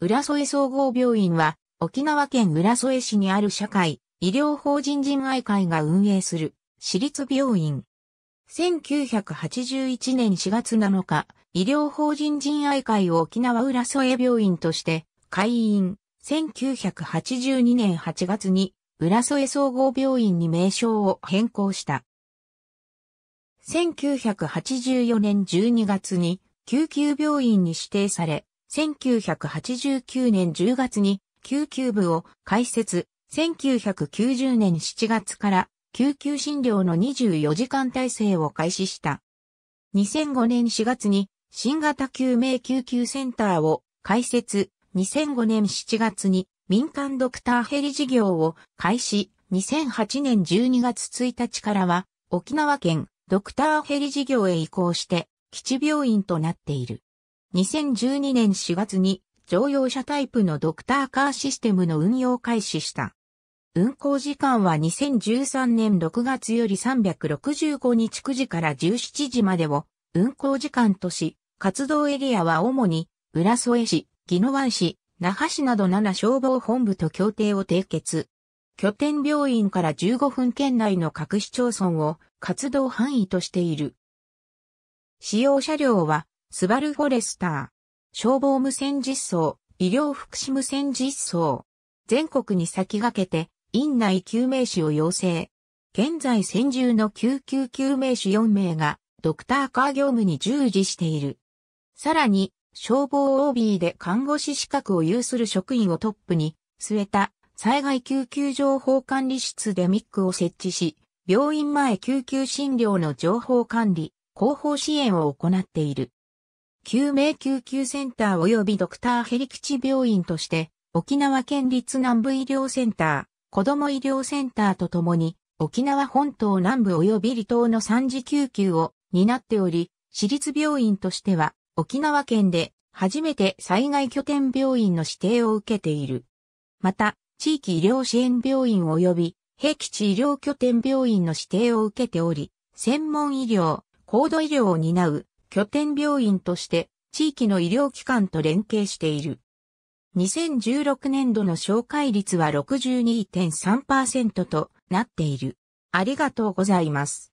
浦添総合病院は、沖縄県浦添市にある社会、医療法人人愛会が運営する、私立病院。1981年4月7日、医療法人人愛会を沖縄浦添病院として、会員、1982年8月に、浦添総合病院に名称を変更した。1984年12月に、救急病院に指定され、1989年10月に救急部を開設、1990年7月から救急診療の24時間体制を開始した。2005年4月に新型救命救急センターを開設、2005年7月に民間ドクターヘリ事業を開始、2008年12月1日からは沖縄県ドクターヘリ事業へ移行して基地病院となっている。2012年4月に乗用車タイプのドクターカーシステムの運用開始した。運行時間は2013年6月より365日9時から17時までを運行時間とし、活動エリアは主に浦添市、宜野湾市、那覇市など7消防本部と協定を締結。拠点病院から15分圏内の各市町村を活動範囲としている。使用車両はスバルフォレスター、消防無線実装、医療福祉無線実装、全国に先駆けて、院内救命士を要請。現在専従の救急救命士4名が、ドクターカー業務に従事している。さらに、消防 OB で看護師資格を有する職員をトップに、据えた災害救急情報管理室でミックを設置し、病院前救急診療の情報管理、広報支援を行っている。救命救急センター及びドクターヘリ基地病院として、沖縄県立南部医療センター、子ども医療センターとともに、沖縄本島南部及び離島の三次救急を担っており、私立病院としては、沖縄県で初めて災害拠点病院の指定を受けている。また、地域医療支援病院及び、平基地医療拠点病院の指定を受けており、専門医療、高度医療を担う拠点病院として地域の医療機関と連携している。2016年度の紹介率は62.3%となっている。ありがとうございます。